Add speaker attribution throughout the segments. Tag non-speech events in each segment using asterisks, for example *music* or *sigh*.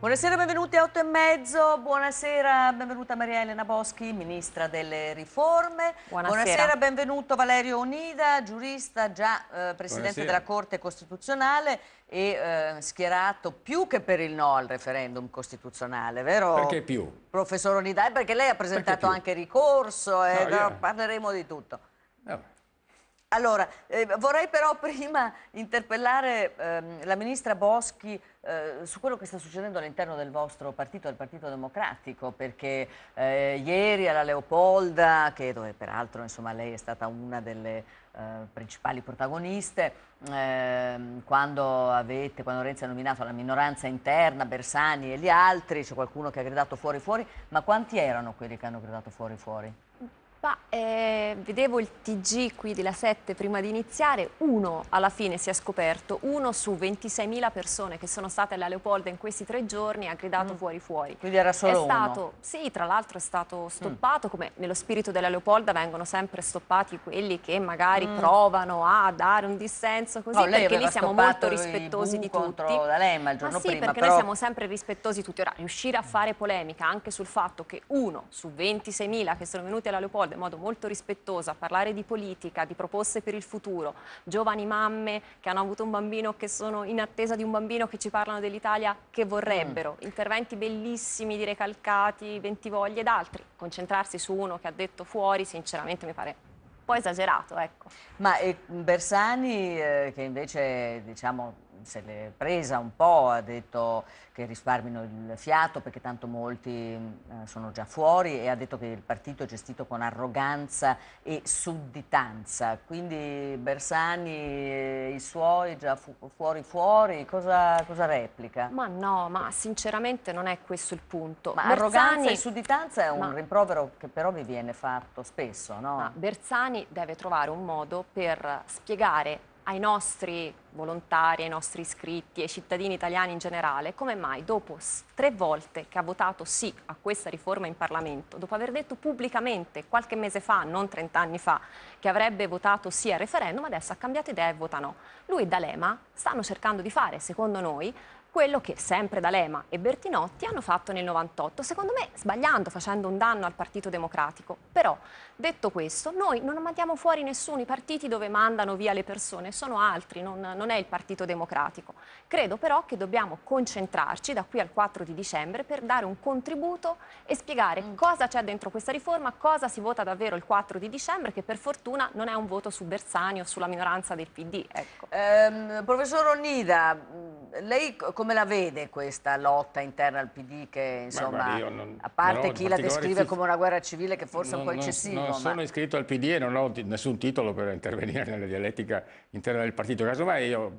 Speaker 1: Buonasera, benvenuti a 8 e mezzo, buonasera, benvenuta Maria Elena Boschi, Ministra delle Riforme. Buonasera, buonasera benvenuto Valerio Onida, giurista, già eh, Presidente buonasera. della Corte Costituzionale e eh, schierato più che per il no al referendum costituzionale, vero? Perché più? Professor Onida, eh, perché lei ha presentato anche ricorso, e eh, no, parleremo di tutto. No. Allora, eh, vorrei però *laughs* prima interpellare ehm, la ministra Boschi eh, su quello che sta succedendo all'interno del vostro partito, del Partito Democratico, perché eh, ieri alla Leopolda, che dove peraltro insomma, lei è stata una delle eh, principali protagoniste, ehm, quando, avete, quando Renzi ha nominato la minoranza interna, Bersani e gli altri, c'è qualcuno che ha gridato fuori fuori, ma quanti erano quelli che hanno gridato fuori fuori?
Speaker 2: Bah, eh, vedevo il TG qui della 7 prima di iniziare, uno alla fine si è scoperto, uno su 26.000 persone che sono state alla Leopolda in questi tre giorni ha gridato mm. fuori fuori. Quindi era solo è uno? sì, tra l'altro è stato mm. stoppato, mm. come nello spirito della Leopolda vengono sempre stoppati quelli che magari mm. provano a dare un dissenso così, no, perché lì siamo molto rispettosi di tutti.
Speaker 1: Da lei, ma il ah, giorno prima. ah, sì, prima, perché però...
Speaker 2: noi siamo sempre rispettosi di tutti. Ora, riuscire a fare polemica anche sul fatto che uno su 26.000 che sono venuti alla Leopolda risolve in modo molto rispettoso a parlare di politica, di proposte per il futuro, giovani mamme che hanno avuto un bambino, che sono in attesa di un bambino, che ci parlano dell'Italia che vorrebbero, mm. interventi bellissimi di Recalcati, Ventivoglie ed altri. Concentrarsi su uno che ha detto fuori, sinceramente mi pare un po' esagerato. Ecco.
Speaker 1: Ma Bersani, eh, che invece diciamo se l'è presa un po', ha detto che risparmino il fiato perché tanto molti eh, sono già fuori e ha detto che il partito è gestito con arroganza e sudditanza. Quindi Bersani e i suoi già fu fuori fuori, cosa, cosa, replica? Ma
Speaker 2: no, ma sinceramente non è questo il punto. Ma Bersani... arroganza e sudditanza è un ma...
Speaker 1: rimprovero che però vi viene fatto spesso, no? Ma
Speaker 2: Bersani deve trovare un modo per spiegare ai nostri volontari, ai nostri iscritti, ai cittadini italiani in generale, come mai dopo tre volte che ha votato sì a questa riforma in Parlamento, dopo aver detto pubblicamente qualche mese fa, non trent'anni fa, che avrebbe votato sì al referendum, adesso ha cambiato idea e vota no. Lui e D'Alema stanno cercando di fare, secondo noi, quello che sempre D'Alema e Bertinotti hanno fatto nel 98, secondo me sbagliando, facendo un danno al Partito Democratico. Però, detto questo, noi non mandiamo fuori nessuno, i partiti dove mandano via le persone sono altri, non, non è il Partito Democratico. Credo però che dobbiamo concentrarci da qui al 4 di dicembre per dare un contributo e spiegare mm. cosa c'è dentro questa riforma, cosa si vota davvero il 4 di dicembre, che per fortuna non è un voto su Bersani o sulla minoranza del PD. Ecco. Ehm, professor Onida, lei come come la vede
Speaker 1: questa lotta interna al PD che insomma, Beh, non, a parte chi la descrive come una guerra civile che forse è un po' eccessivo. Non, non ma... sono
Speaker 3: iscritto al PD e non ho nessun titolo per intervenire nella dialettica interna del partito, casomai io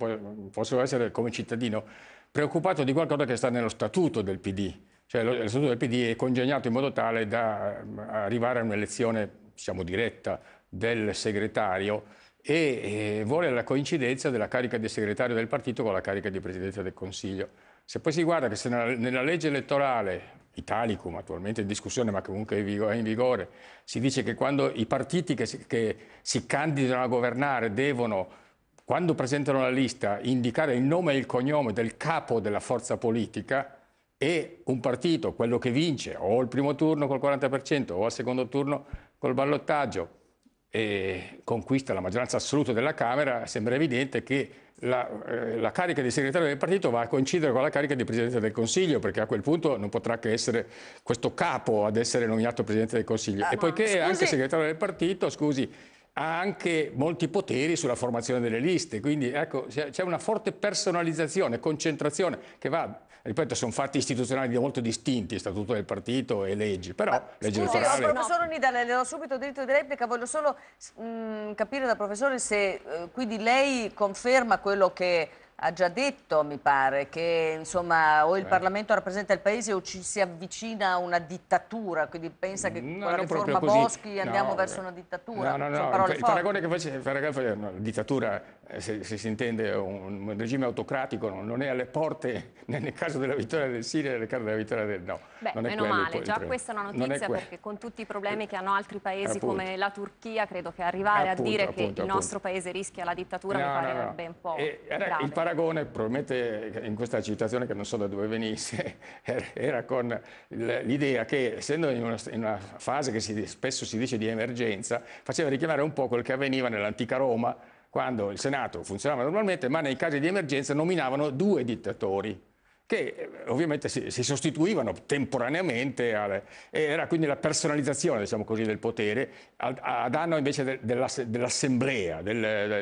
Speaker 3: posso essere come cittadino preoccupato di qualcosa che sta nello statuto del PD, cioè lo, lo statuto del PD è congegnato in modo tale da mm, arrivare a un'elezione, diciamo diretta, del segretario e eh, vuole la coincidenza della carica di segretario del partito con la carica di presidenza del Consiglio. Se poi si guarda che se nella, legge elettorale, Italicum attualmente in discussione ma comunque è in vigore, si dice che quando i partiti che si, che si candidano a governare devono quando presentano la lista, indicare il nome e il cognome del capo della forza politica e un partito, quello che vince o al primo turno col 40% o al secondo turno col ballottaggio, e conquista la maggioranza assoluta della Camera, sembra evidente che la, eh, la, carica di segretario del partito va a coincidere con la carica di Presidente del Consiglio, perché a quel punto non potrà che essere questo capo ad essere nominato Presidente del Consiglio. Ah, e poiché scusi... è anche segretario del partito, scusi, ha anche molti poteri sulla formazione delle liste, quindi ecco, c'è una forte personalizzazione, concentrazione che va ripeto, sono fatti istituzionali molto distinti, statuto del partito e leggi, però Ma, legge scusi, elettorale... No, professor
Speaker 1: Onidale, le do subito diritto di replica, voglio solo mh, capire da professore se eh, quindi lei conferma quello che ha già detto, mi pare, che insomma, o il eh. Parlamento rappresenta il paese o ci si avvicina a una dittatura, quindi pensa che no, con la riforma Boschi andiamo no, verso una dittatura. No, no, no, il,
Speaker 3: paragone che faceva, dittatura eh, se, se, si intende un, un regime autocratico, no? non è alle porte né *laughs* nel caso della vittoria del Siria né nel caso della vittoria del no. Beh, non è meno male, già questa è una notizia è perché
Speaker 2: con tutti i problemi che hanno altri paesi appunto. come la Turchia, credo che arrivare appunto, a dire appunto, che il nostro paese rischia la dittatura no, mi pare no, ben po' e, era, Il
Speaker 3: paragone, probabilmente in questa citazione che non so da dove venisse, *laughs* era con l'idea che essendo in una, in una fase che si, spesso si dice di emergenza, faceva richiamare un po' quel che avveniva nell'antica Roma quando il Senato funzionava normalmente, ma nei casi di emergenza nominavano due dittatori che eh, ovviamente si, si sostituivano temporaneamente, alle, era quindi la personalizzazione diciamo così, del potere a, a danno invece de, dell'ass, dell'assemblea. Del,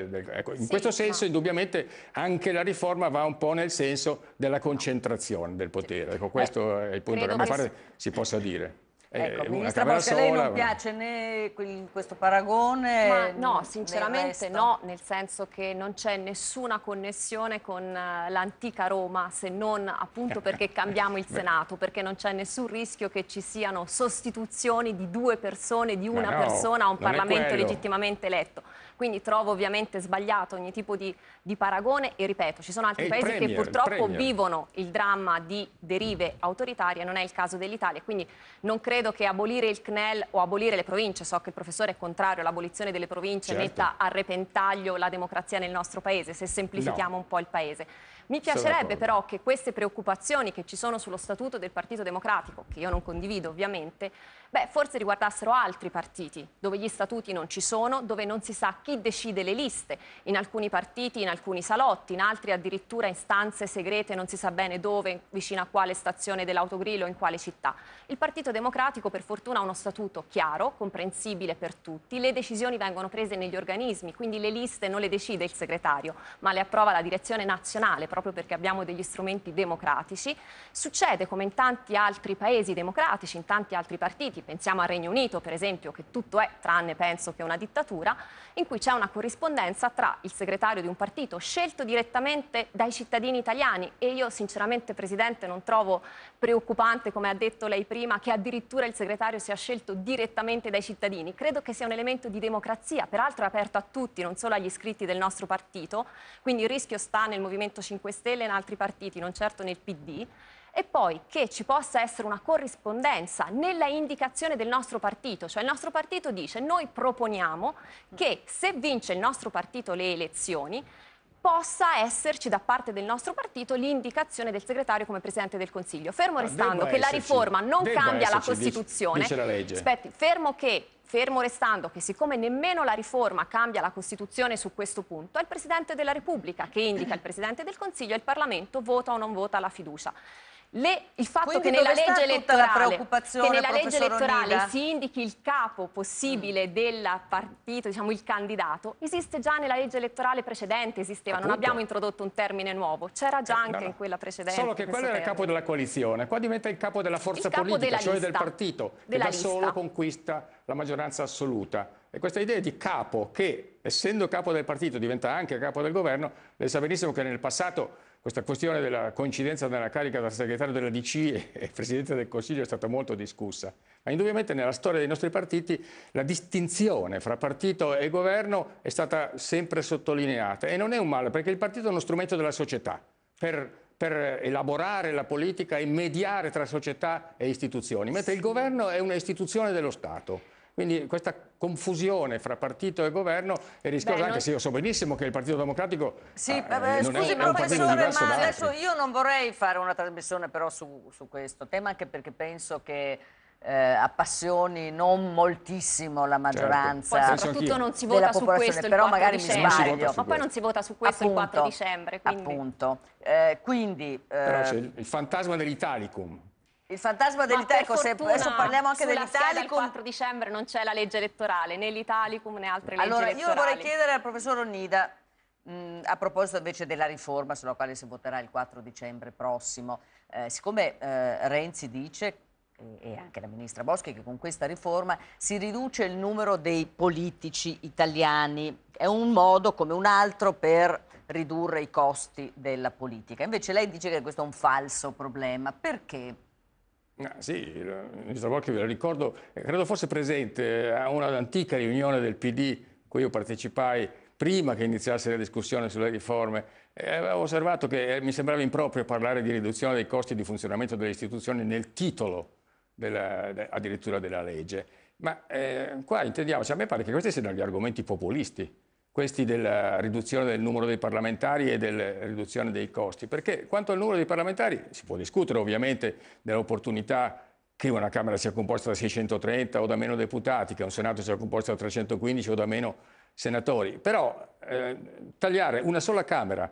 Speaker 3: del, ecco. In sì, questo senso ma... indubbiamente anche la riforma va un po' nel senso della concentrazione del potere, ecco, questo eh, è il punto che a mio pare si possa dire. Eh, ecco, eh, Ministra Bosca, lei non
Speaker 1: piace
Speaker 2: né questo paragone? Ma no, sinceramente no, nel senso che non c'è nessuna connessione con eh, l'antica Roma, se non appunto perché *laughs* cambiamo il Senato, perché non c'è nessun rischio che ci siano sostituzioni di due persone, di una no, persona a un Parlamento legittimamente eletto. Quindi trovo ovviamente sbagliato ogni tipo di, di paragone e ripeto, ci sono altri e paesi premier, che purtroppo il vivono il dramma di derive autoritarie, non è il caso dell'Italia. Quindi non credo che abolire il CNEL o abolire le province, so che il professore è contrario all'abolizione delle province, certo. metta a repentaglio la democrazia nel nostro paese, se semplifichiamo no. un po' il paese. Mi piacerebbe però che queste preoccupazioni che ci sono sullo statuto del Partito Democratico, che io non condivido ovviamente, Beh, forse riguardassero altri partiti, dove gli statuti non ci sono, dove non si sa chi decide le liste, in alcuni partiti, in alcuni salotti, in altri addirittura in stanze segrete, non si sa bene dove, vicino a quale stazione dell'autogrill o in quale città. Il Partito Democratico per fortuna ha uno statuto chiaro, comprensibile per tutti, le decisioni vengono prese negli organismi, quindi le liste non le decide il segretario, ma le approva la direzione nazionale, proprio perché abbiamo degli strumenti democratici. Succede come in tanti altri paesi democratici, in tanti altri partiti, Uniti, pensiamo al Regno Unito per esempio, che tutto è tranne penso che una dittatura, in cui c'è una corrispondenza tra il segretario di un partito scelto direttamente dai cittadini italiani e io sinceramente Presidente non trovo preoccupante, come ha detto lei prima, che addirittura il segretario sia scelto direttamente dai cittadini. Credo che sia un elemento di democrazia, peraltro è aperto a tutti, non solo agli iscritti del nostro partito, quindi il rischio sta nel Movimento 5 Stelle e in altri partiti, non certo nel PD e poi che ci possa essere una corrispondenza nella indicazione del nostro partito, cioè il nostro partito dice noi proponiamo che se vince il nostro partito le elezioni possa esserci da parte del nostro partito l'indicazione del segretario come Presidente del Consiglio, fermo ah, restando che esserci, la riforma non cambia la Costituzione, dice, dice la aspetti, fermo che fermo restando che siccome nemmeno la riforma cambia la Costituzione su questo punto, è il Presidente della Repubblica che indica il Presidente del Consiglio e il Parlamento vota o non vota la fiducia. Le, il fatto che nella, legge elettorale, che nella legge elettorale, si indichi il capo possibile mm. del partito, diciamo il candidato, esiste già nella legge elettorale precedente, esisteva, Appunto. non abbiamo introdotto un termine nuovo, c'era già eh, anche no, no. in quella precedente. Solo che quello era il capo
Speaker 3: della coalizione, qua diventa il capo della forza capo politica, della cioè lista, del partito, che da solo conquista la maggioranza assoluta. E questa idea di capo che, essendo capo del partito, diventa anche capo del governo, lei sa benissimo che nel passato questa questione della coincidenza nella carica da segretario della DC e Presidente del Consiglio è stata molto discussa, ma indubbiamente nella storia dei nostri partiti la distinzione fra partito e governo è stata sempre sottolineata e non è un male perché il partito è uno strumento della società per, per elaborare la politica e mediare tra società e istituzioni, mentre il governo è un'istituzione dello Stato quindi questa confusione fra partito e governo è rischiosa Beh, anche non... se io so benissimo che il Partito Democratico sì, eh, non scusi, è, un partito diverso ma adesso
Speaker 1: io non vorrei fare una trasmissione però su, su questo tema anche perché penso che eh, appassioni non moltissimo la certo. maggioranza certo. poi soprattutto non si vota su questo però magari dicembre. mi sbaglio ma poi non si vota su questo appunto, il 4 dicembre quindi, appunto. Eh, quindi
Speaker 3: eh, però c'è il, il fantasma dell'Italicum
Speaker 1: il fantasma dell'Italia, adesso parliamo anche dell'Italia. Il
Speaker 2: 4 dicembre non c'è la legge elettorale, né l'Italicum né altre leggi allora, elettorali. Allora, io vorrei chiedere al professor Onida,
Speaker 1: mh, mm, a proposito invece della riforma sulla quale si voterà il 4 dicembre prossimo, eh, siccome eh, Renzi dice e anche la ministra Boschi che con questa riforma si riduce il numero dei politici italiani. È un modo come un altro per ridurre i costi della politica. Invece lei dice che questo è un falso problema. Perché?
Speaker 3: Ah, sì, il ministro Bocchi ve lo ricordo, credo fosse presente a un'antica riunione del PD cui io partecipai prima che iniziasse la discussione sulle riforme. avevo osservato che eh, mi sembrava improprio parlare di riduzione dei costi di funzionamento delle istituzioni nel titolo della, addirittura della legge. Ma eh, qua intendiamoci, a me pare che questi siano gli argomenti populisti questi della eh, riduzione del numero dei parlamentari e della eh, riduzione dei costi, perché quanto al numero dei parlamentari si può discutere ovviamente dell'opportunità che una Camera sia composta da 630 o da meno deputati, che un Senato sia composto da 315 o da meno senatori, però eh, tagliare una sola Camera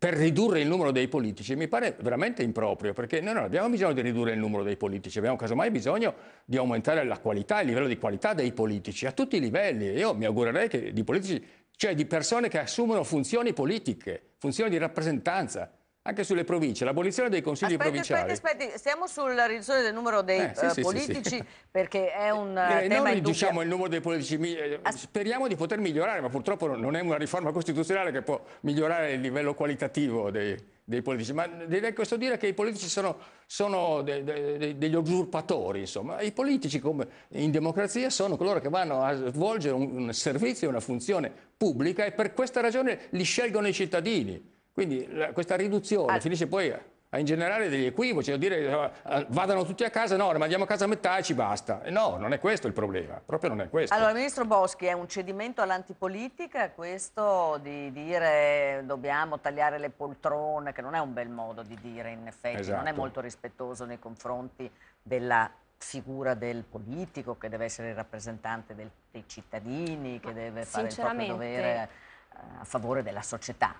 Speaker 3: per ridurre il numero dei politici mi pare veramente improprio, perché noi non abbiamo bisogno di ridurre il numero dei politici, abbiamo casomai bisogno di aumentare la qualità, il livello di qualità dei politici a tutti i livelli. Io mi augurerei che di politici, cioè di persone che assumono funzioni politiche, funzioni di rappresentanza, anche sulle province, l'abolizione dei consigli aspetti, provinciali.
Speaker 1: Aspetti, aspetti, stiamo sulla riduzione del numero dei eh, sì, uh, politici sì, perché è un eh, eh tema Noi
Speaker 3: riduciamo il numero dei politici, eh, speriamo di poter migliorare, ma purtroppo non è una riforma costituzionale che può migliorare il livello qualitativo dei, dei politici, ma direi questo dire che i politici sono, sono de, de, de, degli usurpatori, insomma. I politici come in democrazia sono coloro che vanno a svolgere un, un servizio, una funzione pubblica e per questa ragione li scelgono i cittadini. Quindi la, questa riduzione ah. finisce poi a, eh, ingenerare degli equivoci, a dire eh, vadano tutti a casa, no, ne mandiamo a casa a metà e ci basta. No, non è questo il problema, proprio non è questo. Allora,
Speaker 1: Ministro Boschi, è un cedimento all'antipolitica questo di dire dobbiamo tagliare le poltrone, che non è un bel modo di dire in effetti, esatto. non è esatto. molto rispettoso nei confronti della figura del politico che deve essere il rappresentante del, dei cittadini, che deve fare il proprio dovere eh, a favore della società.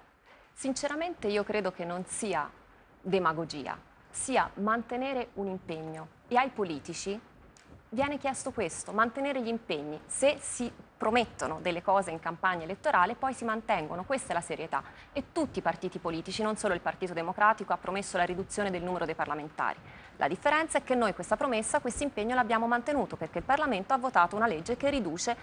Speaker 2: Sinceramente io credo che non sia demagogia, sia mantenere un impegno. E ai politici viene chiesto questo, mantenere gli impegni. Se si promettono delle cose in campagna elettorale, poi si mantengono, questa è la serietà. E tutti i partiti politici, non solo il Partito Democratico, ha promesso la riduzione del numero dei parlamentari. La differenza è che noi questa promessa, questo impegno l'abbiamo mantenuto perché il Parlamento ha votato una legge che riduce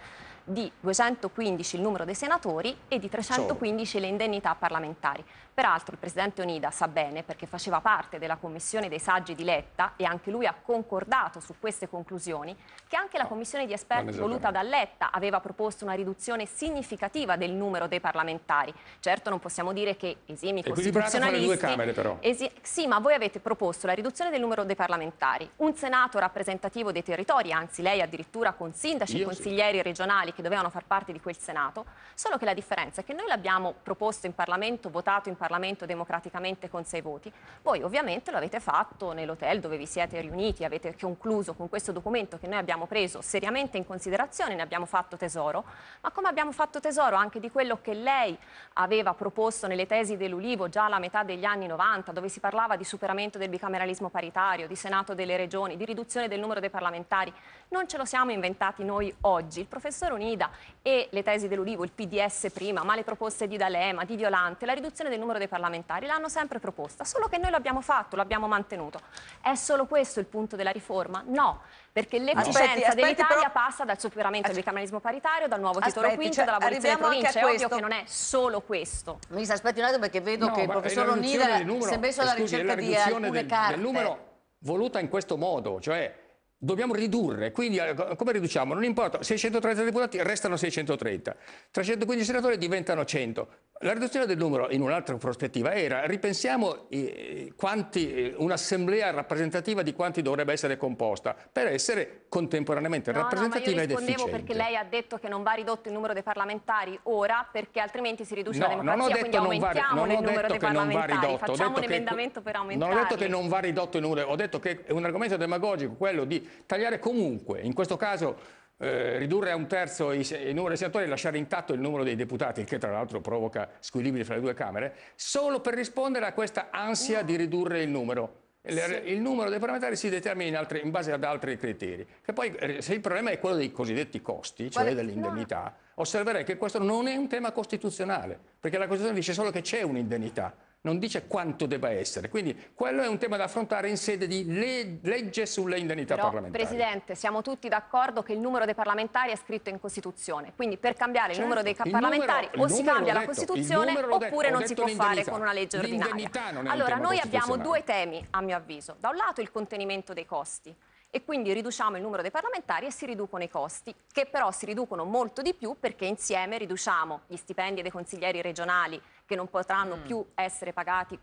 Speaker 2: di 215 il numero dei senatori e di 315 le indennità parlamentari. Peraltro il presidente Onida sa bene, perché faceva parte della commissione dei saggi di Letta e anche lui ha concordato su queste conclusioni, che anche la commissione di esperti voluta da Letta aveva proposto una riduzione significativa del numero dei parlamentari. Certo non possiamo dire che esimi costituzionalisti... due camere però. sì, ma voi avete proposto la riduzione del numero dei parlamentari, un senato rappresentativo dei territori, anzi lei addirittura con sindaci e consiglieri sì. regionali che dovevano far parte di quel Senato, solo che la differenza è che noi l'abbiamo proposto in Parlamento, votato in Parlamento democraticamente con sei voti, voi ovviamente lo avete fatto nell'hotel dove vi siete riuniti, avete concluso con questo documento che noi abbiamo preso seriamente in considerazione, ne abbiamo fatto tesoro, ma come abbiamo fatto tesoro anche di quello che lei aveva proposto nelle tesi dell'Ulivo già alla metà degli anni 90, dove si parlava di superamento del bicameralismo paritario, di Senato delle regioni, di riduzione del numero dei parlamentari, non ce lo siamo inventati noi oggi. Il professor Unito Unida e le tesi dell'Ulivo, il PDS prima, ma le proposte di D'Alema, di Violante, la riduzione del numero dei parlamentari, l'hanno sempre proposta, solo che noi l'abbiamo fatto, l'abbiamo mantenuto. È solo questo il punto della riforma? No, perché l'efficienza dell'Italia passa dal superamento del bicameralismo paritario, dal nuovo titolo aspetti, quinto, cioè, dalla abolizione delle province. È ovvio che non è solo questo. Ministro, aspetti un attimo perché vedo no, che il professor Onida si è messo alla ricerca di alcune del, carte.
Speaker 1: Del numero
Speaker 3: voluta in questo modo, cioè dobbiamo ridurre, quindi eh, come riduciamo? Non importa, 630 deputati restano 630, 315 senatori diventano 100, la riduzione del numero in un'altra prospettiva era, ripensiamo eh, quanti, eh, un'assemblea rappresentativa di quanti dovrebbe essere composta per essere contemporaneamente no, rappresentativa no, ed efficiente. No, perché lei ha
Speaker 2: detto che non va ridotto il numero dei parlamentari ora perché altrimenti si riduce no, la democrazia, non quindi aumentiamo va, non il numero dei parlamentari, ridotto, facciamo un che, emendamento per aumentarli. Non ho detto che
Speaker 3: non va ridotto il numero, ho detto che è un argomento demagogico quello di tagliare comunque, in questo caso eh, ridurre a un terzo il, il numero dei senatori e lasciare intatto il numero dei deputati, che tra l'altro provoca squilibri fra le due Camere, solo per rispondere a questa ansia di ridurre il numero. Il, sì. il numero dei parlamentari si determina in, altre, in, base ad altri criteri. Che poi, eh, se il problema è quello dei cosiddetti costi, cioè dell'indennità, osserverei che questo non è un tema costituzionale, perché la Costituzione dice solo che c'è un'indennità non dice quanto debba essere. Quindi quello è un tema da affrontare in sede di le legge sulle indennità Però, parlamentari.
Speaker 2: Presidente, siamo tutti d'accordo che il numero dei parlamentari è scritto in Costituzione. Quindi per cambiare certo, il numero certo. dei il parlamentari numero, o si cambia detto, la Costituzione oppure non si può fare con una legge ordinaria. Non è Un allora, noi abbiamo due temi, a mio avviso. Da un lato il contenimento dei costi e quindi riduciamo il numero dei parlamentari e si riducono i costi, che però si riducono molto di più perché insieme riduciamo gli stipendi dei consiglieri regionali che non potranno mm. più essere pagati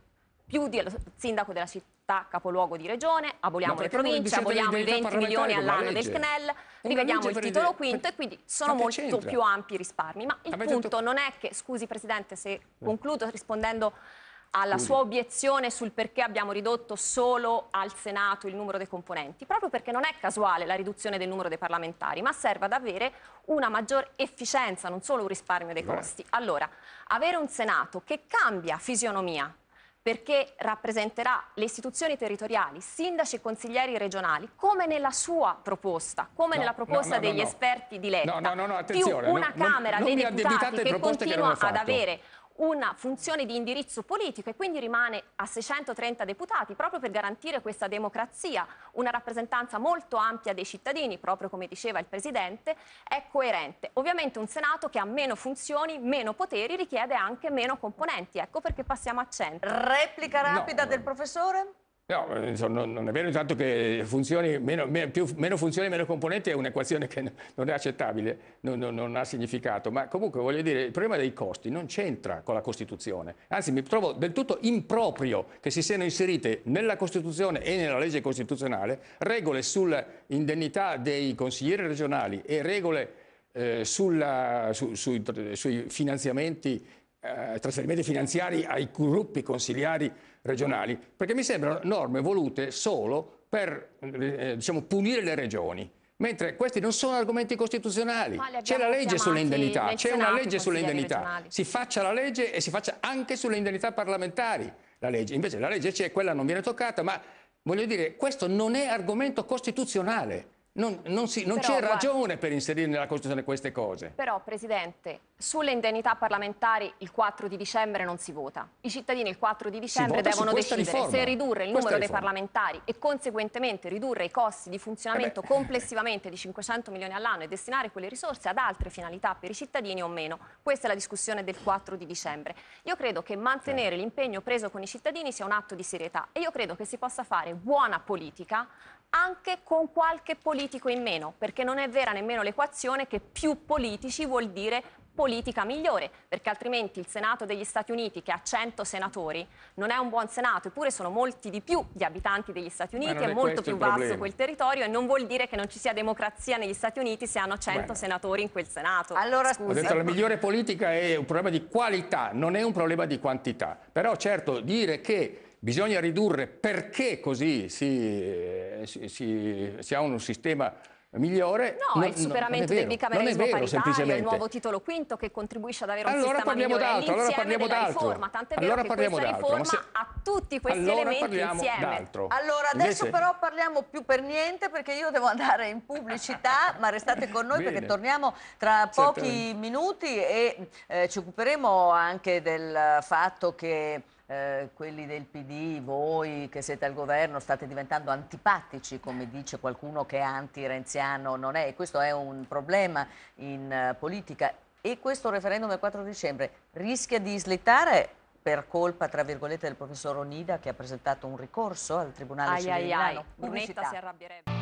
Speaker 2: più del sindaco della città capoluogo di regione, aboliamo le province, aboliamo i 20 milioni all'anno del CNEL, rivediamo il titolo per... quinto e quindi sono molto più ampi i risparmi. Ma il Avete certo punto detto... non è che, scusi Presidente se eh. concludo rispondendo alla sua obiezione sul perché abbiamo ridotto solo al Senato il numero dei componenti, proprio perché non è casuale la riduzione del numero dei parlamentari, ma serve ad avere una maggior efficienza, non solo un risparmio dei costi. Allora, avere un Senato che cambia fisionomia perché rappresenterà le istituzioni territoriali, sindaci e consiglieri regionali, come nella sua proposta, come no, nella proposta no, no, degli esperti di Letta, no, no, no, più una Camera non, dei non Deputati che continua ad avere una funzione di indirizzo politico e quindi rimane a 630 deputati proprio per garantire questa democrazia, una rappresentanza molto ampia dei cittadini, proprio come diceva il Presidente, è coerente. Ovviamente un Senato che ha meno funzioni, meno poteri, richiede anche meno componenti, ecco perché passiamo a 100. Replica rapida no. del professore?
Speaker 3: No, eh, non è vero intanto che funzioni, meno, più, meno, funzioni, meno componenti è un'equazione che *laughs* non è accettabile, non, non, non, ha significato, ma comunque voglio dire, il problema dei costi non c'entra con la Costituzione, anzi mi trovo del tutto improprio che si siano inserite nella Costituzione e nella legge costituzionale regole sull'indennità dei consiglieri regionali e regole eh, sulla, su, sui, sui finanziamenti, eh, trasferimenti finanziari ai gruppi consigliari regionali, perché mi sembrano norme volute solo per eh, diciamo, punire le regioni. Mentre questi non sono argomenti costituzionali. C'è la legge sulle indennità, c'è una legge sulle indennità. Regionali. Si faccia la legge e si faccia anche sulle indennità parlamentari la legge. Invece la legge c'è, quella non viene toccata, ma voglio dire, questo non è argomento costituzionale. Non, non, si, non c'è ragione per inserire nella Costituzione queste cose.
Speaker 2: Però, Presidente, sulle indennità parlamentari il 4 di dicembre non si vota. I cittadini il 4 di dicembre devono decidere riforma. se ridurre il numero dei parlamentari e conseguentemente ridurre i costi di funzionamento eh complessivamente di 500 milioni all'anno e destinare quelle risorse ad altre finalità per i cittadini o meno. Questa è la discussione del 4 di dicembre. Io credo che mantenere eh. l'impegno preso con i cittadini sia un atto di serietà e io credo che si possa fare buona politica anche con qualche politico in meno, perché non è vera nemmeno l'equazione che più politici vuol dire politica migliore, perché altrimenti il Senato degli Stati Uniti, che ha 100 senatori, non è un buon Senato, eppure sono molti di più gli abitanti degli Stati Uniti, è, è, molto più vasto quel territorio e non vuol dire che non ci sia democrazia negli Stati Uniti se hanno 100 Bene. senatori in quel Senato. Allora, scusa. Ho detto, la
Speaker 3: migliore politica è un problema di qualità, non è un problema di quantità. Però certo, dire che Bisogna ridurre perché così si, eh, si, si, si ha un sistema migliore. No, no il superamento no, del bicameralismo vero, paritario, il nuovo
Speaker 2: titolo quinto che contribuisce ad avere un allora sistema migliore, d'altro, allora parliamo d'altro. riforma, tant'è allora vero che questa riforma se... ha tutti questi allora elementi insieme. D'altro. Allora, adesso Invece... però
Speaker 1: parliamo più per niente perché io devo andare in pubblicità, *laughs* ma restate con noi perché torniamo tra pochi minuti e eh, ci occuperemo anche del fatto che eh, quelli del PD, voi che siete al governo, state diventando antipatici, come dice qualcuno che è anti-renziano, non è. E questo è un problema in uh, politica. E questo referendum del 4 dicembre rischia di slittare per colpa, tra virgolette, del professor Onida che ha presentato un ricorso al Tribunale ai Civile ai ai, Milano. Brunetta si arrabbierebbe.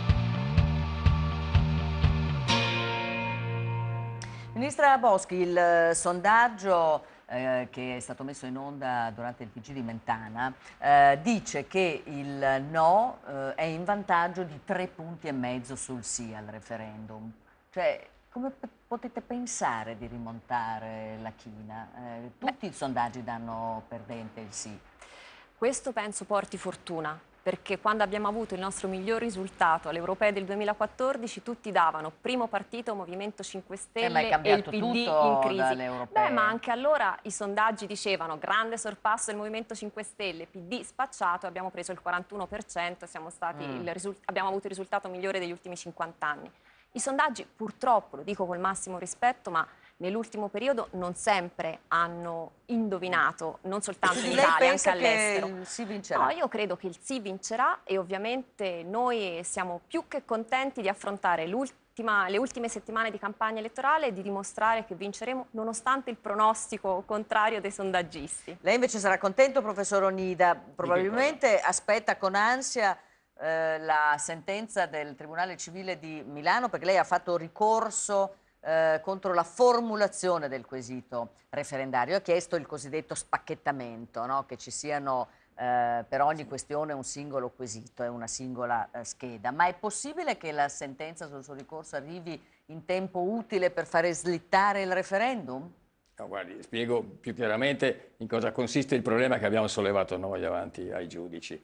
Speaker 1: Ministra Boschi, il sondaggio eh, che è stato messo in onda durante il PG di Mentana, eh, dice che il no eh, è in vantaggio di tre punti e mezzo sul sì al referendum. Cioè, come potete pensare di rimontare la china? Eh, tutti Beh. i sondaggi danno perdente il sì.
Speaker 2: Questo penso porti fortuna, perché quando abbiamo avuto il nostro miglior risultato all'Europea del 2014 tutti davano primo partito Movimento 5 eh, Stelle eh, e il PD in crisi. Beh, ma anche allora i sondaggi dicevano grande sorpasso del Movimento 5 Stelle, PD spacciato, abbiamo preso il 41%, stati mm. il abbiamo avuto il risultato migliore degli ultimi 50 anni. I sondaggi purtroppo, lo dico col massimo rispetto, ma nell'ultimo periodo non sempre hanno indovinato, non soltanto in Italia, anche all'estero. Quindi vincerà? No, io credo che il sì vincerà e ovviamente noi siamo più che contenti di affrontare le ultime settimane di campagna elettorale e di dimostrare che vinceremo nonostante il pronostico contrario dei sondaggisti. Lei
Speaker 1: invece sarà contento, professor Onida, probabilmente aspetta con ansia eh, la sentenza del Tribunale Civile di Milano perché lei ha fatto ricorso eh, contro la formulazione del quesito referendario. Ha chiesto il cosiddetto spacchettamento, no? che ci siano eh, per ogni questione un singolo quesito e una singola eh, scheda. Ma è possibile che la sentenza sul suo ricorso arrivi in tempo utile per fare slittare il referendum?
Speaker 3: No, guardi, spiego più chiaramente in cosa consiste il problema che abbiamo sollevato noi davanti ai giudici.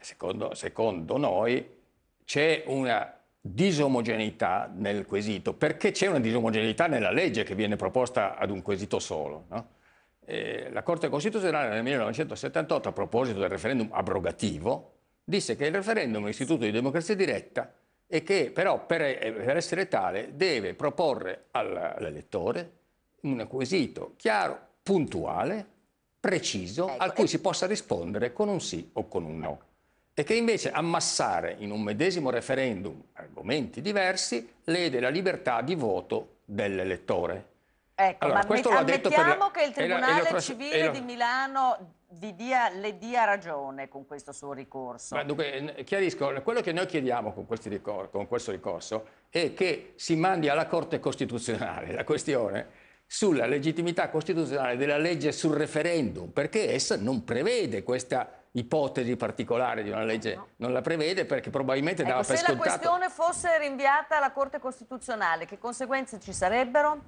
Speaker 3: Secondo, secondo noi c'è una disomogeneità nel quesito, perché c'è una disomogeneità nella legge che viene proposta ad un quesito solo. No? Eh, la Corte Costituzionale nel 1978, a proposito del referendum abrogativo, disse che il referendum è un istituto di democrazia diretta e che però per, eh, per essere tale deve proporre all'elettore un quesito chiaro, puntuale, preciso, ecco, al cui e... si possa rispondere con un sì o con un no e che invece ammassare in un medesimo referendum argomenti diversi lede la libertà di voto dell'elettore.
Speaker 1: Ecco, allora, ma ammettiamo per... che il Tribunale era, era... Civile era... di Milano dia, le dia ragione con questo suo ricorso. Ma
Speaker 3: dunque, chiarisco, quello che noi chiediamo con, ricor con questo ricorso è che si mandi alla Corte Costituzionale la questione sulla legittimità costituzionale della legge sul referendum, perché essa non prevede questa ipotesi particolare di una legge, no. non la prevede perché probabilmente ecco, dava per scontato... Se la questione
Speaker 1: fosse rinviata alla Corte Costituzionale, che conseguenze ci sarebbero?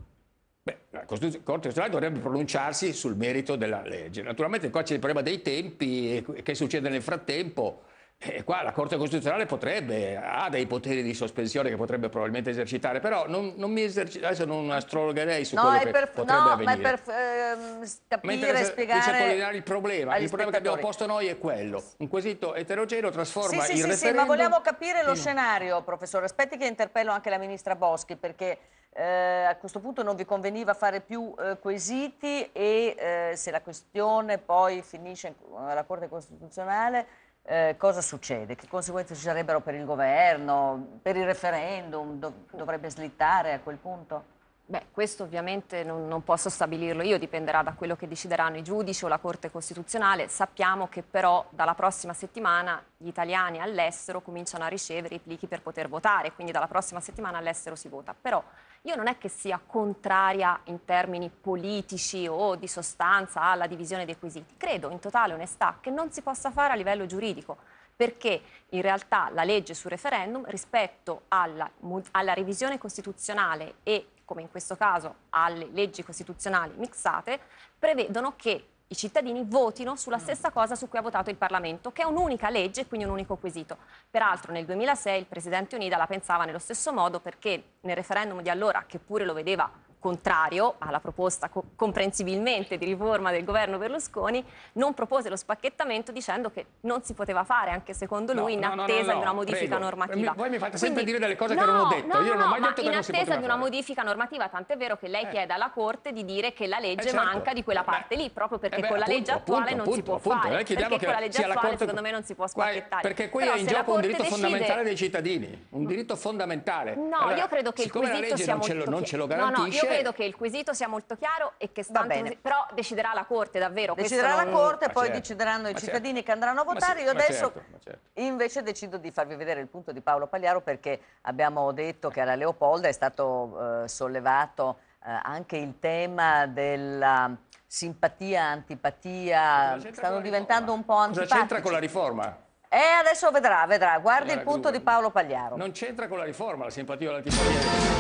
Speaker 3: Beh, la Corte Costituzionale dovrebbe pronunciarsi sul merito della legge. Naturalmente qua c'è il problema dei tempi e che succede nel frattempo e eh, qua la Corte Costituzionale potrebbe, ha dei poteri di sospensione che potrebbe probabilmente esercitare, però non, non mi esercita, adesso non astrologherei su no, quello che per, potrebbe no, avvenire. No, ma è
Speaker 1: per eh, capire, spiegare... sottolineare
Speaker 3: il problema, il problema che abbiamo posto noi è quello, un quesito eterogeneo trasforma sì, sì, il sì, referendum... Sì, ma vogliamo
Speaker 1: capire lo in... scenario, professore, aspetti che interpello anche la Ministra Boschi, perché... Eh, a questo punto non vi conveniva fare più eh, quesiti e eh, se la questione poi finisce alla Corte Costituzionale eh, cosa succede? Che
Speaker 2: conseguenze ci sarebbero per il governo, per il referendum? Dov dovrebbe slittare a quel punto? Beh, questo ovviamente non, non, posso stabilirlo io, dipenderà da quello che decideranno i giudici o la Corte Costituzionale. Sappiamo che però dalla prossima settimana gli italiani all'estero cominciano a ricevere i plichi per poter votare, quindi dalla prossima settimana all'estero si vota. Però io non è che sia contraria in termini politici o di sostanza alla divisione dei quesiti. Credo, in totale onestà, che non si possa fare a livello giuridico perché in realtà la legge sul referendum rispetto alla, alla revisione costituzionale e come in questo caso alle leggi costituzionali mixate, prevedono che i cittadini votino sulla mm. stessa cosa su cui ha votato il Parlamento, che è un'unica legge e quindi un unico quesito. Peraltro nel 2006 il Presidente Unida la pensava nello stesso modo perché nel referendum di allora, che pure lo vedeva contrario alla proposta co comprensibilmente di riforma del governo Berlusconi, non propose lo spacchettamento dicendo che non si poteva fare, anche secondo lui, no, in no, attesa no, di una modifica prego. normativa. Mi, voi mi fate sempre Quindi, dire delle cose che non ho detto. Io non ho mai detto che non si In attesa di una modifica normativa, tant'è vero che lei eh. chiede alla Corte di dire che la legge eh certo. manca di quella eh, parte beh. lì, proprio perché eh, beh, con la appunto, legge attuale appunto, non appunto, si può appunto. fare. Noi eh, chiediamo perché che con la legge attuale, la corte... secondo me, non si può spacchettare. Perché qui è in gioco un diritto fondamentale dei
Speaker 3: cittadini, un diritto fondamentale. No, io credo che il quesito sia
Speaker 2: molto... Non ce lo garantisce, credo che il quesito sia molto chiaro e che stanno però deciderà la Corte davvero. Deciderà la Corte, e poi certo, decideranno i certo. cittadini certo. che andranno a votare. Sì, Io adesso certo, certo, invece
Speaker 1: decido di farvi vedere il punto di Paolo Pagliaro perché abbiamo detto che alla Leopolda è stato eh, sollevato eh, anche il tema della simpatia, antipatia, stanno diventando un po' antipatici. Cosa c'entra con la riforma? E eh, adesso vedrà, vedrà. Guardi il punto di Paolo Pagliaro. Non c'entra con la riforma, la simpatia o l'antipatia.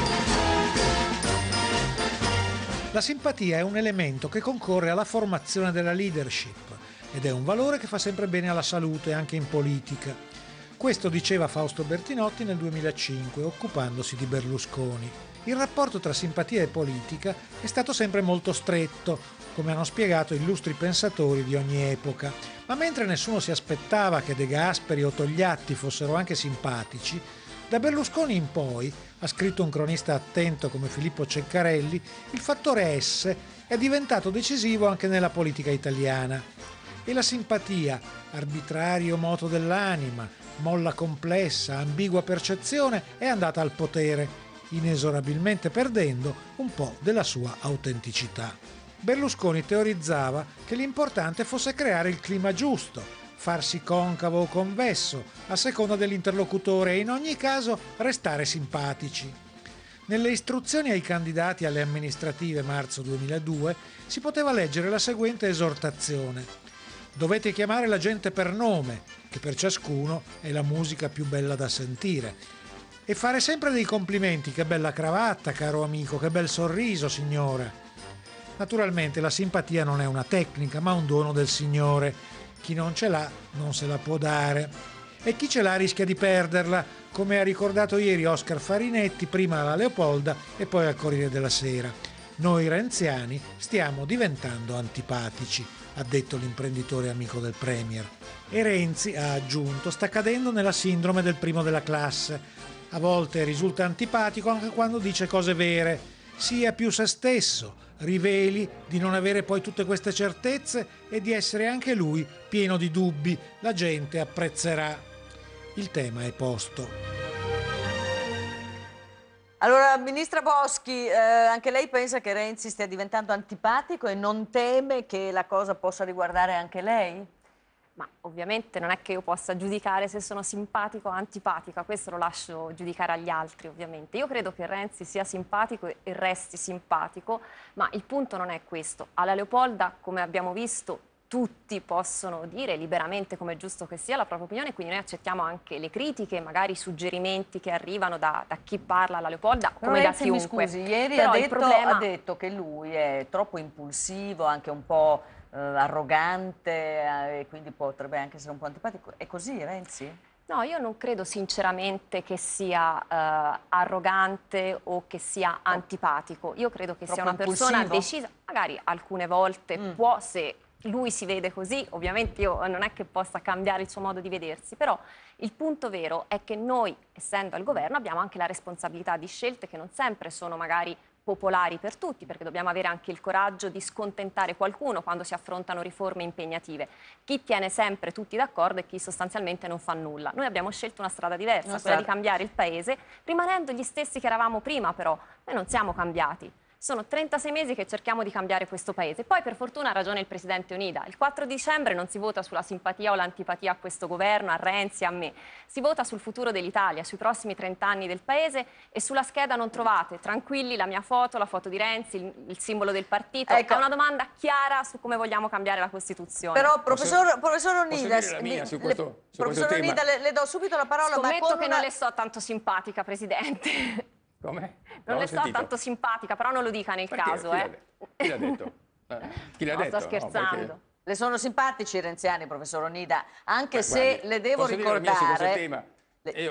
Speaker 4: La simpatia è un elemento che concorre alla formazione della leadership ed è un valore che fa sempre bene alla salute anche in politica. Questo diceva Fausto Bertinotti nel 2005 occupandosi di Berlusconi. Il rapporto tra simpatia e politica è stato sempre molto stretto, come hanno spiegato illustri pensatori di ogni epoca. Ma mentre nessuno si aspettava che De Gasperi o Togliatti fossero anche simpatici, da Berlusconi in poi, ha scritto un cronista attento come Filippo Ceccarelli, il fattore S è diventato decisivo anche nella politica italiana. E la simpatia, arbitrario moto dell'anima, molla complessa, ambigua percezione, è andata al potere, inesorabilmente perdendo un po' della sua autenticità. Berlusconi teorizzava che l'importante fosse creare il clima giusto, farsi concavo o convesso, a seconda dell'interlocutore e in ogni caso restare simpatici. Nelle istruzioni ai candidati alle amministrative marzo 2002 si poteva leggere la seguente esortazione. Dovete chiamare la gente per nome, che per ciascuno è la musica più bella da sentire, e fare sempre dei complimenti, che bella cravatta, caro amico, che bel sorriso, signora. Naturalmente la simpatia non è una tecnica, ma un dono del Signore, chi non ce l'ha non se la può dare. E chi ce l'ha rischia di perderla, come ha ricordato ieri Oscar Farinetti, prima alla Leopolda e poi al Corriere della Sera. Noi renziani stiamo diventando antipatici, ha detto l'imprenditore amico del Premier. E Renzi, ha aggiunto, sta cadendo nella sindrome del primo della classe. A volte risulta antipatico anche quando dice cose vere sia più se stesso, riveli di non avere poi tutte queste certezze e di essere anche lui pieno di dubbi. La gente apprezzerà. Il tema è posto. Allora, Ministra
Speaker 1: Boschi, eh, anche lei pensa che Renzi stia diventando antipatico e non teme che la cosa
Speaker 2: possa riguardare anche lei? ma ovviamente non è che io possa giudicare se sono simpatico o antipatico, questo lo lascio giudicare agli altri ovviamente. Io credo che Renzi sia simpatico e resti simpatico, ma il punto non è questo. Alla Leopolda, come abbiamo visto, tutti possono dire liberamente, come è giusto che sia, la propria opinione, quindi noi accettiamo anche le critiche, magari i suggerimenti che arrivano da, da chi parla alla Leopolda, Però come Renzi, da chiunque. Mi scusi, ieri ha detto, problema... ha
Speaker 1: detto che lui è troppo impulsivo, anche un po' eh, arrogante eh, e quindi potrebbe anche essere un po' antipatico. È così Renzi?
Speaker 2: No, io non credo sinceramente che sia eh, arrogante o che sia oh. antipatico. Io credo che Troppo sia una impulsivo. persona decisa, magari alcune volte mm. può se lui si vede così, ovviamente io eh, non è che possa cambiare il suo modo di vedersi, però il punto vero è che noi, essendo al governo, abbiamo anche la responsabilità di scelte che non sempre sono magari popolari per tutti, perché dobbiamo avere anche il coraggio di scontentare qualcuno quando si affrontano riforme impegnative. Chi tiene sempre tutti d'accordo e chi sostanzialmente non fa nulla. Noi abbiamo scelto una strada diversa, non quella certo. di esatto. cambiare il paese, rimanendo gli stessi che eravamo prima però. Noi non siamo cambiati. Sono 36 mesi che cerchiamo di cambiare questo paese. Poi per fortuna ha ragione il presidente Unida. Il 4 dicembre non si vota sulla simpatia o l'antipatia a questo governo, a Renzi, a me. Si vota sul futuro dell'Italia, sui prossimi 30 anni del paese e sulla scheda non trovate, tranquilli, la mia foto, la foto di Renzi, il, il simbolo del partito. Ecco. È una domanda chiara su come vogliamo cambiare la Costituzione. Però professor, posso, professor Onida, mia, su questo,
Speaker 3: le, su professor Onida
Speaker 2: le, le, do subito la parola. Scommetto ma con che una... non le sto tanto simpatica, presidente.
Speaker 3: Come? Non le sentito? sto
Speaker 2: tanto simpatica, però non lo dica nel Perché? caso.
Speaker 3: Chi eh. l'ha detto? Chi l'ha *laughs* eh, no, detto? Sto scherzando. No,
Speaker 1: le sono simpatici i renziani, professor Onida, anche Beh, se guardi, le devo ricordare... su questo tema?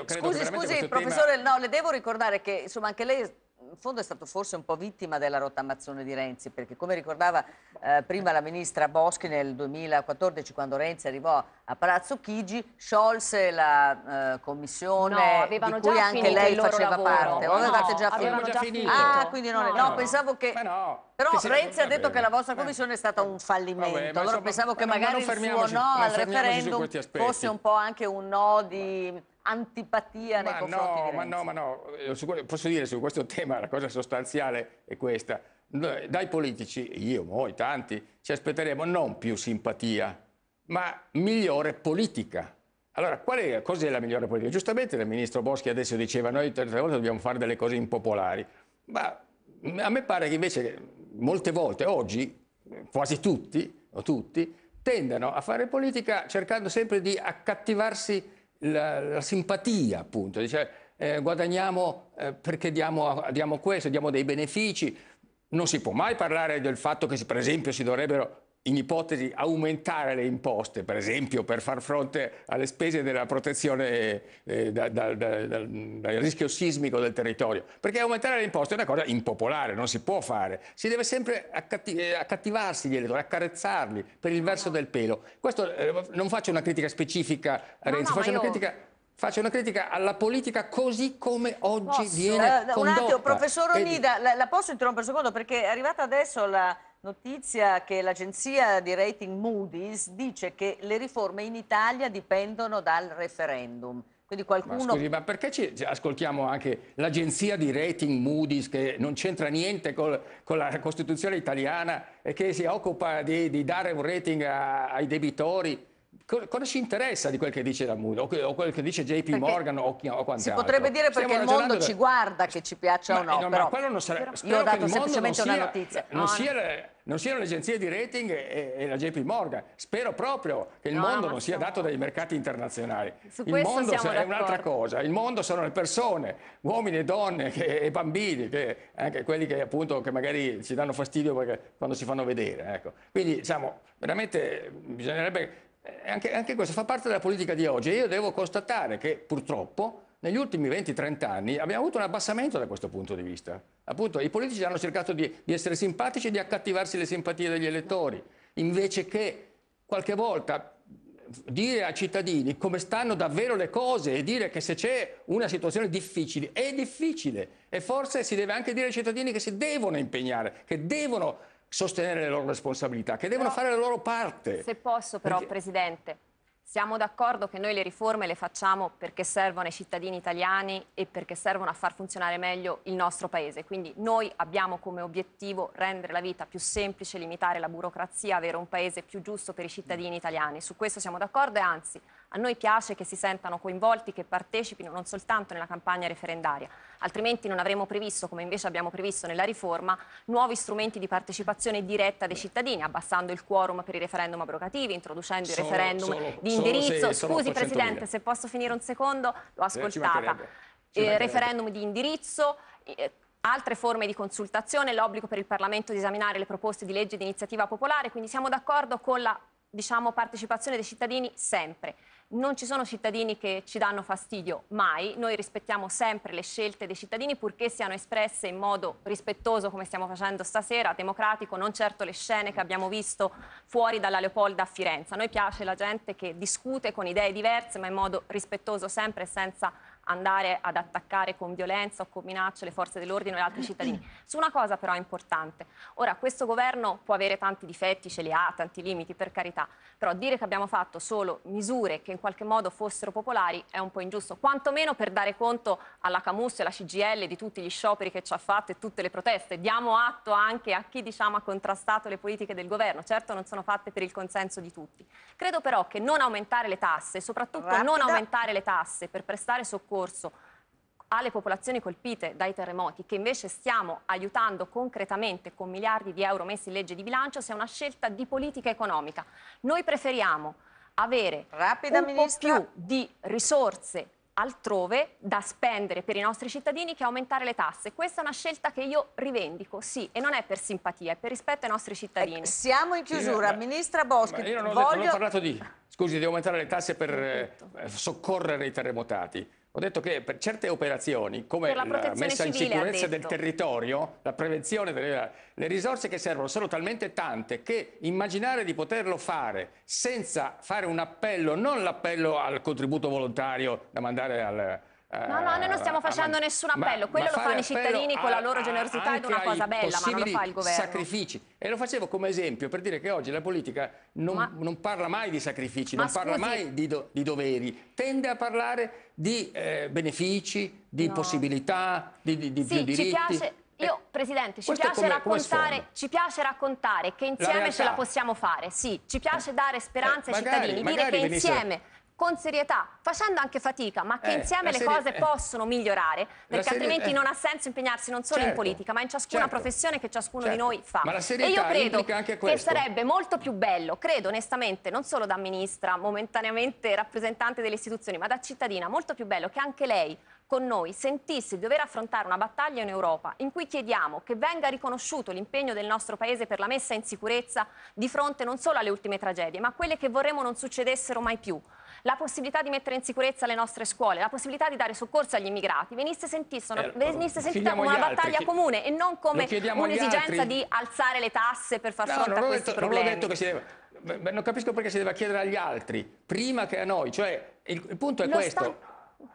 Speaker 3: Scusi, scusi, professore,
Speaker 1: tema... no, le devo ricordare che insomma anche lei in fondo è stato forse un po' vittima della rottamazione di Renzi, perché come ricordava eh, prima la ministra Boschi nel 2014, quando Renzi arrivò a Palazzo Chigi, sciolse la eh, commissione no, di cui anche lei faceva lavoro. parte. No, avevate già, finito. già finito? Ah, quindi non è... No, no, pensavo che... Però che Renzi ha detto che la vostra eh. commissione è stata un fallimento. Vabbè, allora insomma, pensavo che ma magari il suo no al referendum fosse un po' anche un no di antipatia ma nei confronti no, di Ma no, ma
Speaker 3: no, eh, posso dire su questo *laughs* tema la cosa sostanziale è questa. dai politici, io, voi, tanti, ci aspetteremo non più simpatia, ma migliore politica. Allora, qual è, cos'è la migliore politica? Giustamente il ministro Boschi adesso diceva noi tante volte dobbiamo fare delle cose impopolari, ma a me pare che invece molte volte, oggi, quasi tutti, o tutti, tendano a fare politica cercando sempre di accattivarsi la, la simpatia, appunto. Dice, eh, guadagniamo eh, perché diamo, diamo questo, diamo dei benefici. Non si può mai parlare del fatto che, per esempio, si dovrebbero in ipotesi aumentare le imposte, per esempio per far fronte alle spese della protezione eh, eh da, da, da, dal rischio sismico del territorio, perché aumentare le imposte è una cosa impopolare, non si può fare, si deve sempre accatti- eh, accattivarsi gli elettori, accarezzarli per il verso no. del pelo. Questo eh, non faccio una critica specifica a Renzi, no, no, faccio una io... critica Faccio una critica alla politica così come oggi
Speaker 4: posso? viene eh, condotta. Un attimo,
Speaker 3: professor eh, Onida,
Speaker 1: la, la posso interrompere un secondo perché è arrivata adesso la Notizia che l'agenzia di rating Moody's dice che le riforme in Italia dipendono dal referendum.
Speaker 3: Quindi qualcuno... Ma scusi, ma perché ci ascoltiamo anche l'agenzia di rating Moody's che non c'entra niente col, con la Costituzione italiana e che si occupa di, di dare un rating a, ai debitori? cosa ci interessa di quel che dice la Mood o, que quel che dice JP perché Morgan o, chi, o quant'altro? Si potrebbe dire perché Stiamo il mondo per... ci
Speaker 1: guarda che ci piaccia o no, eh, no però... ma quello
Speaker 3: non sarà... Io ho dato semplicemente sia, una notizia. Non, no, sia, no. non siano le agenzie di rating e, e, la JP Morgan. Spero proprio che il mondo non sia dato dai mercati internazionali. Su il mondo è un'altra cosa. Il mondo sono le persone, uomini e donne che, e bambini, che, anche quelli che appunto che magari ci danno fastidio quando si fanno vedere. Ecco. Quindi diciamo, veramente bisognerebbe eh, anche, anche, questo fa parte della politica di oggi e io devo constatare che purtroppo negli ultimi 20-30 anni abbiamo avuto un abbassamento da questo punto di vista. Appunto, i politici hanno cercato di, di essere simpatici e di accattivarsi le simpatie degli elettori, invece che qualche volta dire ai cittadini come stanno davvero le cose e dire che se c'è una situazione difficile, è difficile e forse si deve anche dire ai cittadini che si devono impegnare, che devono sostenere le loro responsabilità, che devono però, fare la loro
Speaker 2: parte. Se posso però, perché... Presidente, siamo d'accordo che noi le riforme le facciamo perché servono ai cittadini italiani e perché servono a far funzionare meglio il nostro Paese. Quindi noi abbiamo come obiettivo rendere la vita più semplice, limitare la burocrazia, avere un Paese più giusto per i cittadini italiani. Su questo siamo d'accordo e anzi a noi piace che si sentano coinvolti, che partecipino non soltanto nella campagna referendaria, altrimenti non avremmo previsto, come invece abbiamo previsto nella riforma, nuovi strumenti di partecipazione diretta dei cittadini, abbassando il quorum per i referendum abrogativi, introducendo solo, il referendum solo, di indirizzo. Solo, Scusi Presidente, se posso finire un secondo, l'ho eh, ascoltata. Eh, referendum di indirizzo. Eh, altre forme di consultazione, l'obbligo per il Parlamento di esaminare le proposte di legge di iniziativa popolare, quindi siamo d'accordo con la diciamo, partecipazione dei cittadini sempre non ci sono cittadini che ci danno fastidio mai, noi rispettiamo sempre le scelte dei cittadini purché siano espresse in modo rispettoso come stiamo facendo stasera, democratico, non certo le scene che abbiamo visto fuori dalla Leopolda a Firenze. A noi piace la gente che discute con idee diverse ma in modo rispettoso sempre e senza andare ad attaccare con violenza o con minacce le forze dell'ordine o gli altri cittadini. *clears throat* Su una cosa però è importante. Ora, questo governo può avere tanti difetti, ce li ha, tanti limiti, per carità, però dire che abbiamo fatto solo misure che in qualche modo fossero popolari è un po' ingiusto, quantomeno per dare conto alla Camus e alla CGL di tutti gli scioperi che ci ha fatto e tutte le proteste. Diamo atto anche a chi diciamo, ha contrastato le politiche del governo. Certo non sono fatte per il consenso di tutti. Credo però che non aumentare le tasse, soprattutto Rapida. non aumentare le tasse per prestare soccorso scorso alle popolazioni colpite dai terremoti, che invece stiamo aiutando concretamente con miliardi di euro messi in legge di bilancio, sia una scelta di politica economica. Noi preferiamo avere Rapida, un ministra. po' più di risorse altrove da spendere per i nostri cittadini che aumentare le tasse. Questa è una scelta che io rivendico, sì, e non è per simpatia, è per rispetto ai nostri cittadini. Ecco, siamo in chiusura, io, Ministra Boschi. Io non ho, voglio... detto, non ho parlato
Speaker 3: di, scusi, di aumentare le tasse per eh, soccorrere i terremotati. Ho detto che per certe operazioni, come la, la, messa in sicurezza del territorio, la prevenzione delle le risorse che servono sono talmente tante che immaginare di poterlo fare senza fare un appello, non l'appello al contributo volontario da mandare al, eh, No, no, noi non stiamo facendo ma, nessun appello, quello lo fanno i
Speaker 2: cittadini a, con la loro generosità ed è una cosa bella, ma non lo fa il governo.
Speaker 3: sacrifici. E lo facevo come esempio per dire che oggi la politica non, non parla mai di sacrifici, non scusi. parla mai di, do, di doveri, tende a parlare di eh, benefici, di no. possibilità, di, di, di sì, più diritti. Ci piace...
Speaker 2: Eh, io, Presidente, ci piace, come, come ci piace, raccontare, che insieme la ce la possiamo fare. Sì, ci piace dare speranza eh, ai magari, cittadini, dire che insieme con serietà, facendo anche fatica, ma che eh, insieme le cose eh. possono migliorare, perché serie... altrimenti eh. non ha senso impegnarsi non solo certo, in politica, ma in ciascuna certo, professione che ciascuno certo. di noi fa. Ma la serietà e io credo anche che sarebbe molto più bello, credo onestamente, non solo da ministra, momentaneamente rappresentante delle istituzioni, ma da cittadina, molto più bello che anche lei con noi sentisse di dover affrontare una battaglia in Europa in cui chiediamo che venga riconosciuto l'impegno del nostro Paese per la messa in sicurezza di fronte non solo alle ultime tragedie, ma a quelle che vorremmo non succedessero mai più, la possibilità di mettere in sicurezza le nostre scuole, la possibilità di dare soccorso agli immigrati, venisse sentita, eh, venisse sentita come una battaglia altri, comune e non come un'esigenza di alzare le tasse per far no, fronte a questi detto, problemi. Non, detto
Speaker 3: che si deve, non capisco perché si deve chiedere agli altri, prima che a noi, cioè il, il punto è Lo questo. Sta...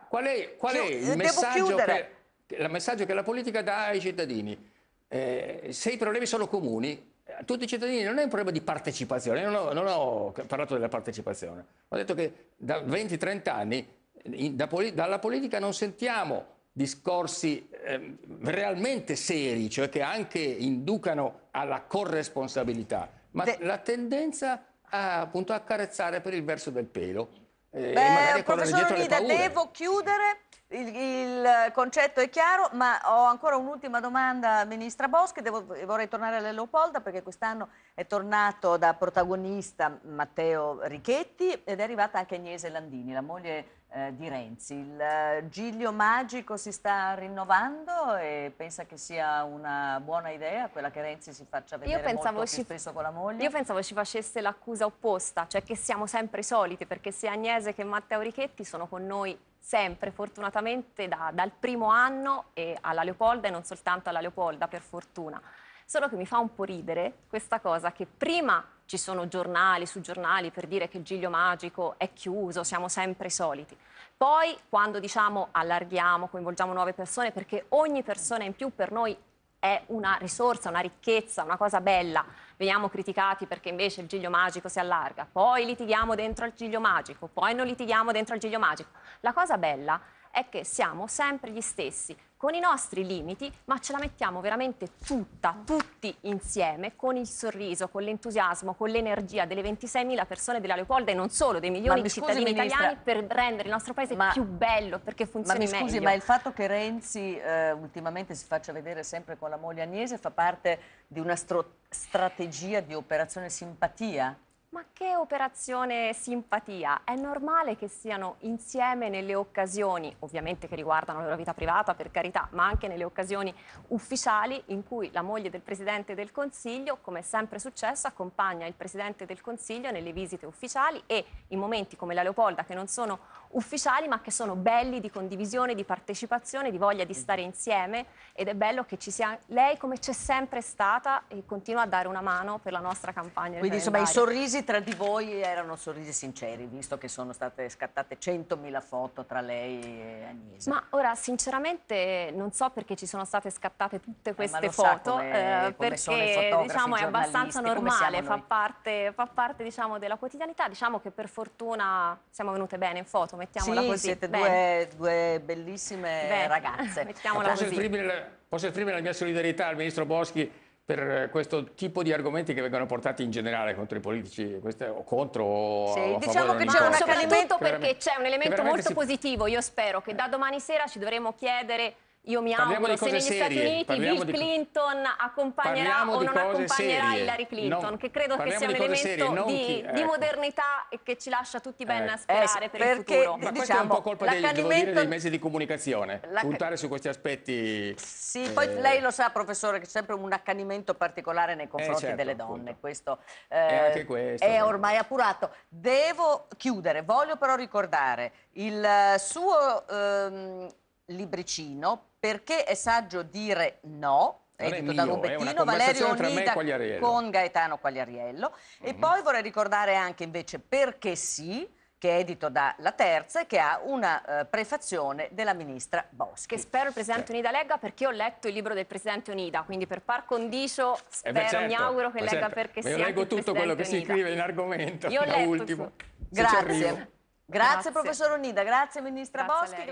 Speaker 3: Qual è, qual è il, messaggio che, il, messaggio che, la politica dà ai cittadini? Eh, se i problemi sono comuni, a tutti i cittadini non è un problema di partecipazione, non ho, non ho parlato della partecipazione, ho detto che da 20-30 anni in, da, dalla politica non sentiamo discorsi eh, realmente seri, cioè che anche inducano alla corresponsabilità, ma De... la tendenza a appunto accarezzare per il verso del pelo eh, Beh, professor Unita, devo
Speaker 1: chiudere, il, il, concetto è chiaro, ma ho ancora un'ultima domanda, Ministra Boschi, devo, vorrei tornare alla Leopolda perché quest'anno è tornato da protagonista Matteo Richetti ed è arrivata anche Agnese Landini, la moglie eh, di Renzi. Il eh, Giglio Magico si sta rinnovando e pensa che sia una
Speaker 2: buona idea quella che Renzi si faccia vedere io molto ci... spesso con la moglie? Io pensavo ci facesse l'accusa opposta, cioè che siamo sempre i soliti, perché sia Agnese che Matteo Richetti sono con noi sempre, fortunatamente da, dal primo anno e alla Leopolda e non soltanto alla Leopolda, per fortuna. Solo che mi fa un po' ridere questa cosa che prima ci sono giornali su giornali per dire che il Giglio Magico è chiuso, siamo sempre i soliti. Poi quando diciamo allarghiamo, coinvolgiamo nuove persone, perché ogni persona in più per noi è una risorsa, una ricchezza, una cosa bella, veniamo criticati perché invece il Giglio Magico si allarga, poi litighiamo dentro al Giglio Magico, poi non litighiamo dentro al Giglio Magico. La cosa bella è che siamo sempre gli stessi, con i nostri limiti, ma ce la mettiamo veramente tutta, tutti insieme, con il sorriso, con l'entusiasmo, con l'energia delle 26.000 persone della Leopolda e non solo, dei milioni di cittadini ministra, italiani per rendere il nostro paese ma, più bello, perché funzioni meglio. Ma mi scusi, meglio. ma il
Speaker 1: fatto che Renzi eh, ultimamente si faccia vedere sempre con la moglie Agnese fa parte di una strategia di operazione simpatia?
Speaker 2: Ma che operazione simpatia? È normale che siano insieme nelle occasioni, ovviamente che riguardano la loro vita privata per carità, ma anche nelle occasioni ufficiali in cui la moglie del Presidente del Consiglio, come è sempre successo, accompagna il Presidente del Consiglio nelle visite ufficiali e in momenti come la Leopolda che non sono ufficiali ma che sono belli di condivisione, di partecipazione, di voglia di mhm. stare insieme ed è bello che ci sia lei come c'è sempre stata e continua a dare una mano per la nostra campagna. Quindi insomma i sorrisi
Speaker 1: tra di voi erano sorrisi sinceri visto che sono state scattate 100.000 foto tra lei e Agnese.
Speaker 2: Ma ora sinceramente non so perché ci sono state scattate tutte eh, queste eh, foto come, eh, perché diciamo, è abbastanza normale, fa parte, fa parte diciamo, della quotidianità, diciamo che per fortuna siamo venute bene in foto, mettiamola sì, così. siete due,
Speaker 1: due, bellissime Bene. ragazze. Mettiamola posso, così.
Speaker 3: Esprimere la, posso esprimere la mia solidarietà al Ministro Boschi per eh, questo tipo di argomenti che vengono portati in generale contro i politici queste, o contro o sì, diciamo che c'è un accanimento perché c'è
Speaker 2: un elemento molto si... positivo io spero che da domani sera ci dovremo chiedere io mi auguro se negli serie. Stati Uniti parliamo Bill Clinton di... accompagnerà o non accompagnerà serie. Hillary Clinton, no. che credo parliamo che sia un elemento serie, di, chi... di, ecco. modernità e che ci lascia tutti ben ecco. sperare eh, per perché, il futuro. Ma diciamo, questa è un diciamo, po' colpa dei, dire, dei
Speaker 3: mezzi di comunicazione, la... puntare su questi aspetti... Sì, eh... poi lei
Speaker 2: lo sa, professore,
Speaker 1: che c'è sempre un accanimento particolare nei eh, confronti eh, certo, delle donne, questo, eh, questo, è ormai appurato. Devo chiudere, voglio però ricordare il suo... Ehm, Libricino, perché è saggio dire no edito da Rubettino, Valerio Onida con Gaetano Quagliariello. Mm -hmm. E mhm. poi vorrei ricordare anche invece Perché sì, che è edito da La Terza e che ha una uh,
Speaker 2: prefazione della ministra Boschi. Che spero il Presidente sì. Certo. Unida legga perché ho letto il libro del Presidente Unida, quindi per par condicio eh spero, certo, mi auguro che legga certo. perché sì. Io leggo tutto quello che si scrive
Speaker 3: in argomento, Io ho letto,
Speaker 1: Grazie. Grazie. Grazie professor Unida, grazie ministra grazie Boschi.